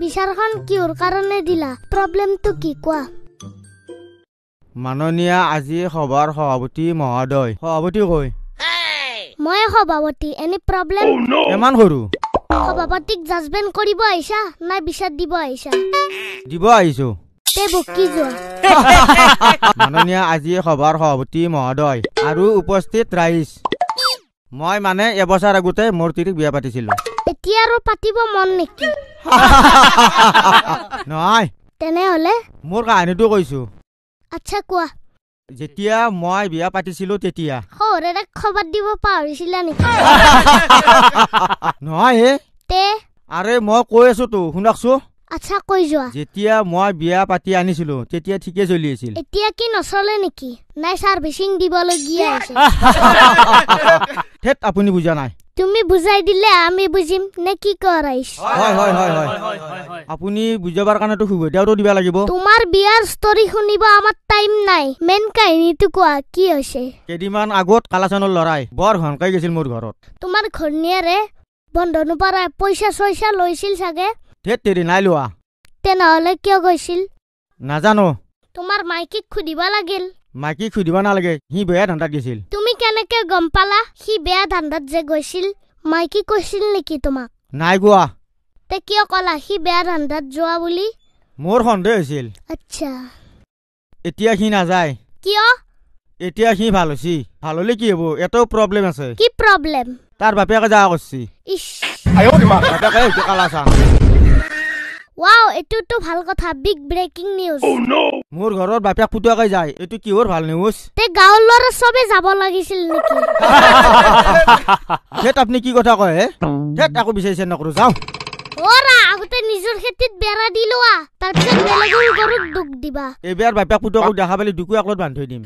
বিচাৰখন কিয়ৰ কাৰণে দিলা প্ৰব্লেমটো কি কোৱা মাননীয়া আজি সভাৰ সভাপতি মহোদয় সভাপতি কৈ মই সভাপতি এনে প্ৰব্লেম ইমান সৰু সভাপতিক জাজবেণ্ড কৰিব আহিছা নাই বিচাৰ দিব আহিছা দিব আহিছো মাননীয়া আজি সভাৰ সভাপতি মহোদয় আৰু উপস্থিত ৰাইজ মই মানে এবছৰ আগতে মোৰ তিৰিক বিয়া পাতিছিলোঁ এতিয়া আৰু পাতিব মন নেকি নহয় তেনেহলে মোৰ কাহিনীটো কৈছো আচ্ছা কোৱা যেতিয়া মই বিয়া পাতিছিলো তেতিয়া সৰুৰে খবৰ দিব পাহৰিছিলা নেকি নহয় হে তে আৰে মই কৈ আছো তো শুনকচোন আচ্ছা কৈ যোৱা যেতিয়া মই বিয়া পাতি আনিছিলো তেতিয়া ঠিকে চলি আছিল এতিয়া কি নচলে নেকি নাই ছাৰ দিবলগীয়া আছে আপুনি বুজা নাই তুমি বুজাই দিলে আমি বুজিম নে কি আপুনি বন্ধনৰ পৰা পইচা চইচা লৈছিল চাগে ঢেৰ তেৰি নাই লোৱা তেনেহলে কিয় গৈছিল নাজানো তোমাৰ মাইকীক সুধিব লাগিল মাইকীক সুধিব নালাগে সি বেয়া ধান্দাত গৈছিল তুমি কেনেকে গম পালা সি বেয়া ধান্দাত যে গৈছিল মাইকী কৈছিল নেকি তোমাক নাই কোৱা তে কিয় কলা সি বেয়া ধান্দাত যোৱা বুলি মোৰ সন্দেহ হৈছিল আচ্ছা এতিয়া সি নাযায় কিয় এতিয়া সি ভাল হৈছি ভাল হলে কি হব এটো প্ৰব্লেম আছে কি প্ৰব্লেম তাৰ বাপেকে যা কৰিছে ইছ আইঅ' মা বাপেকে কালা চা ৱাও এইটোতো ভাল কথা বিগ ব্ৰেকিং নিউজ মোৰ ঘৰৰ বাপেক ফুটুৱাকৈ যায় এইটো কিহৰ ভাল নিউজ তে গাঁৱৰ ল'ৰা চবে যাব লাগিছিল নেকি হেত আপুনি কি কথা কয় হেত আকৌ বিচাৰিছে নকৰো যাওঁ ওৰা আগতে নিজৰ খেতিত বেৰা দি লোৱা তাৰপিছত বেলেগৰ ঘৰত দুখ দিবা এইবাৰ বাপেক পুতেকক দেখা পালে দুকু একলত বান্ধি দিম